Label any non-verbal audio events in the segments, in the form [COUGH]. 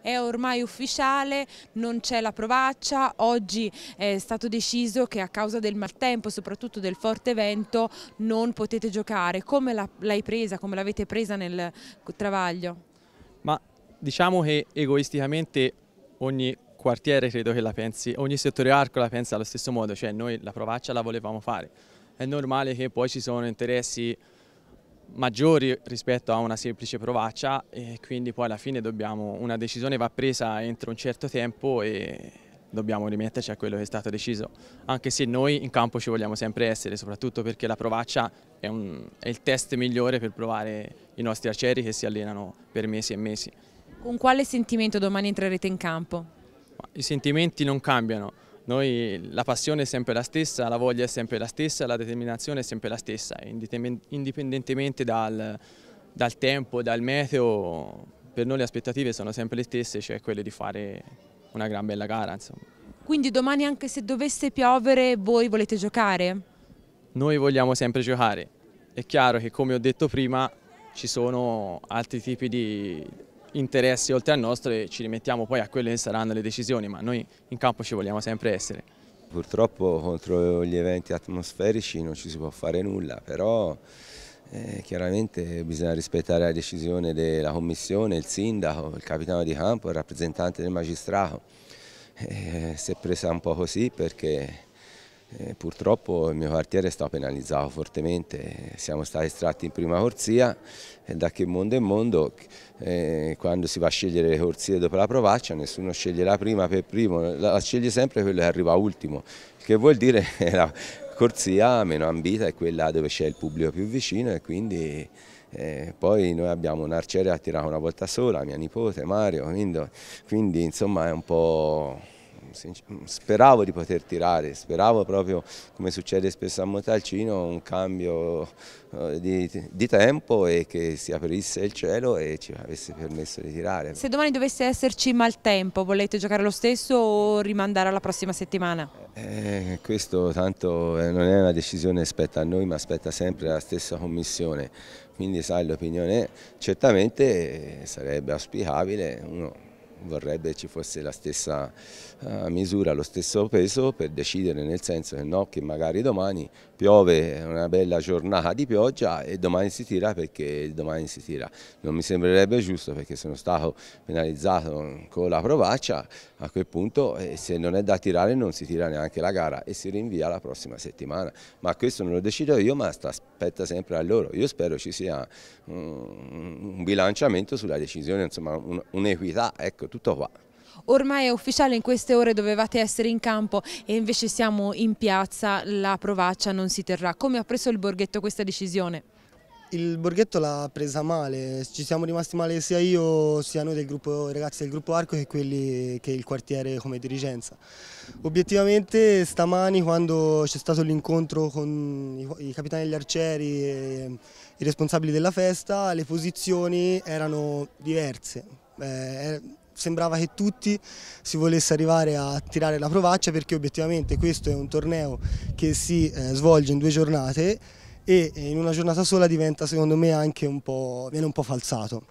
è ormai ufficiale, non c'è la provaccia, oggi è stato deciso che a causa del maltempo, soprattutto del forte vento, non potete giocare. Come l'hai presa, come l'avete presa nel travaglio? Ma diciamo che egoisticamente ogni quartiere credo che la pensi, ogni settore arco la pensa allo stesso modo, cioè noi la provaccia la volevamo fare. È normale che poi ci sono interessi maggiori rispetto a una semplice provaccia e quindi poi alla fine dobbiamo, una decisione va presa entro un certo tempo e dobbiamo rimetterci a quello che è stato deciso, anche se noi in campo ci vogliamo sempre essere, soprattutto perché la provaccia è, un, è il test migliore per provare i nostri aceri che si allenano per mesi e mesi. Con quale sentimento domani entrerete in campo? I sentimenti non cambiano, noi, la passione è sempre la stessa, la voglia è sempre la stessa, la determinazione è sempre la stessa, indipendentemente dal, dal tempo, dal meteo, per noi le aspettative sono sempre le stesse, cioè quelle di fare una gran bella gara. Insomma. Quindi domani anche se dovesse piovere voi volete giocare? Noi vogliamo sempre giocare, è chiaro che come ho detto prima ci sono altri tipi di, interessi oltre al nostro e ci rimettiamo poi a quelle che saranno le decisioni, ma noi in campo ci vogliamo sempre essere. Purtroppo contro gli eventi atmosferici non ci si può fare nulla, però eh, chiaramente bisogna rispettare la decisione della commissione, il sindaco, il capitano di campo, il rappresentante del magistrato. Eh, si è presa un po' così perché eh, purtroppo il mio quartiere è stato penalizzato fortemente, siamo stati estratti in prima corsia e da che mondo è mondo, eh, quando si va a scegliere le corsie dopo la provaccia nessuno sceglie la prima per primo, la, la sceglie sempre quello che arriva ultimo, che vuol dire [LAUGHS] che la corsia meno ambita è quella dove c'è il pubblico più vicino e quindi eh, poi noi abbiamo un arciere a tirare una volta sola, mia nipote Mario, quindi, quindi insomma è un po' Mm, speravo di poter tirare, speravo proprio come succede spesso a Montalcino un cambio eh, di, di, tempo e che si aprisse il cielo e ci avesse permesso di tirare. Se domani dovesse esserci maltempo volete giocare lo stesso o rimandare alla prossima settimana? Eh, questo tanto eh, non è una decisione spetta a noi ma spetta sempre alla stessa commissione, quindi sai l'opinione certamente eh, sarebbe auspicabile uno vorrebbe ci fosse la stessa eh, misura, lo stesso peso per decidere nel senso che no, che magari domani piove, è una bella giornata di pioggia e domani si tira perché domani si tira. Non mi sembrerebbe giusto perché sono stato penalizzato con la provaccia, a quel punto eh, se non è da tirare non si tira neanche la gara e si rinvia la prossima settimana. Ma questo non lo decido io ma sta, aspetta sempre a loro. Io spero ci sia un bilanciamento sulla decisione, insomma un'equità. ecco, tutto, qua. Ormai è ufficiale, in queste ore dovevate essere in campo e invece siamo in piazza, la provaccia non si terrà. Come ha preso il Borghetto questa decisione? Il Borghetto l'ha presa male, ci siamo rimasti male sia io sia noi del gruppo, ragazzi del gruppo Arco che quelli che il quartiere come dirigenza. Obiettivamente stamani quando c'è stato l'incontro con i, capitani degli arcieri e i responsabili della festa le posizioni erano diverse. Eh, sembrava che tutti si volesse arrivare a tirare la provaccia perché obiettivamente questo è un torneo che si eh, svolge in due giornate e eh, in una giornata sola diventa secondo me anche un po', viene un po' falsato.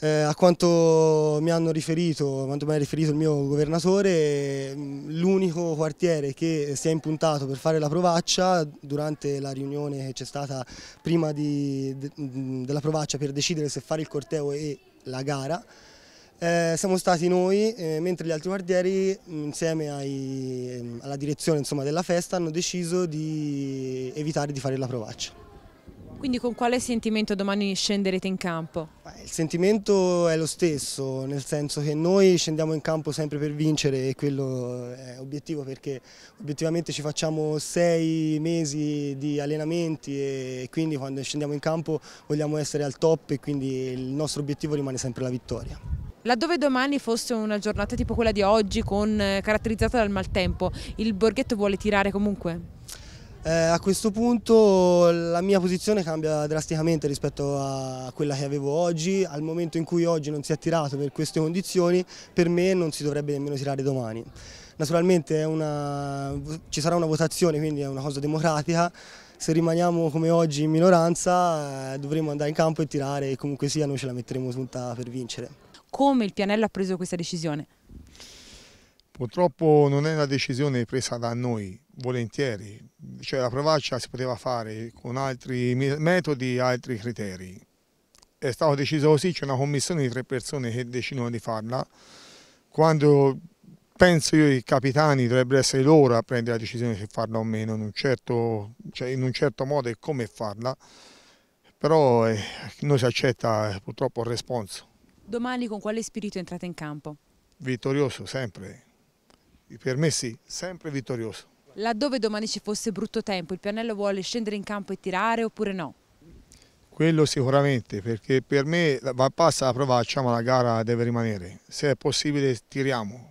Eh, a quanto mi hanno riferito, quanto mi ha riferito il mio governatore, mm, l'unico quartiere che si è impuntato per fare la provaccia durante la riunione che c'è stata prima di, de, mm, della provaccia per decidere se fare il corteo e la gara eh, siamo stati noi, eh, mentre gli altri guardieri, mm, insieme ai, mm, alla direzione insomma, della festa hanno deciso di evitare di fare la provaccia. Quindi con quale sentimento domani scenderete in campo? Il sentimento è lo stesso, nel senso che noi scendiamo in campo sempre per vincere e quello è obiettivo perché obiettivamente ci facciamo sei mesi di allenamenti e quindi quando scendiamo in campo vogliamo essere al top e quindi il nostro obiettivo rimane sempre la vittoria. Laddove domani fosse una giornata tipo quella di oggi, con, eh, caratterizzata dal maltempo, il Borghetto vuole tirare comunque? Eh, a questo punto la mia posizione cambia drasticamente rispetto a quella che avevo oggi, al momento in cui oggi non si è tirato per queste condizioni, per me non si dovrebbe nemmeno tirare domani. Naturalmente una, ci sarà una votazione, quindi è una cosa democratica, se rimaniamo come oggi in minoranza eh, dovremo andare in campo e tirare e comunque sia noi ce la metteremo tutta per vincere come il Pianello ha preso questa decisione? Purtroppo non è una decisione presa da noi, volentieri, cioè la provaccia si poteva fare con altri metodi, altri criteri. È stato deciso così, c'è una commissione di tre persone che decidono di farla, quando penso io i capitani dovrebbero essere loro a prendere la decisione se farla o meno, in un certo, cioè in un certo modo e come farla, però eh, non si accetta purtroppo il responso. Domani con quale spirito entrate in campo? Vittorioso, sempre. Per me sì, sempre vittorioso. Laddove domani ci fosse brutto tempo, il Pianello vuole scendere in campo e tirare oppure no? Quello sicuramente, perché per me passa la prova, facciamo la gara, deve rimanere. Se è possibile tiriamo,